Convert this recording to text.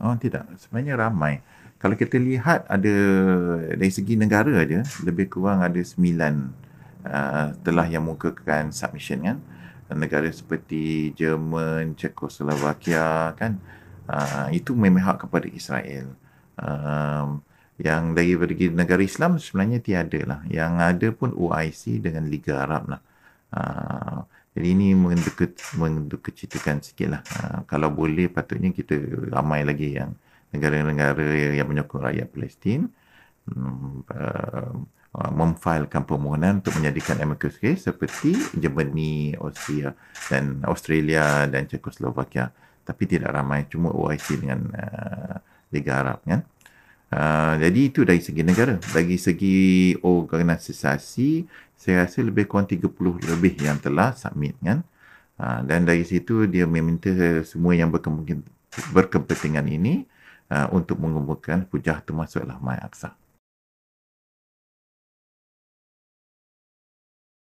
Oh, tidak. Sebenarnya ramai. Kalau kita lihat ada dari segi negara aja lebih kurang ada sembilan uh, telah yang mukakan submission kan. Negara seperti Jerman, Czechoslovakia kan. Uh, itu memang kepada Israel. Um, yang dari pergi negara Islam sebenarnya tiada lah. Yang ada pun UIC dengan Liga Arab lah. Uh, jadi ini mengedukacitakan sikit lah. Ha, kalau boleh patutnya kita ramai lagi yang negara-negara yang menyokong rakyat Palestin um, uh, memfailkan permohonan untuk menjadikan amicus case seperti Germany, Austria dan Australia dan Czechoslovakia. Tapi tidak ramai. Cuma OIC dengan uh, Liga Arab kan. Ah, jadi itu dari segi negara. Dari segi organisasi, saya rasa lebih kurang 30 lebih yang telah submit kan. Uh, dan dari situ dia meminta semua yang berkepentingan ini uh, untuk mengumpulkan pujah termasuklah Mai Aksah.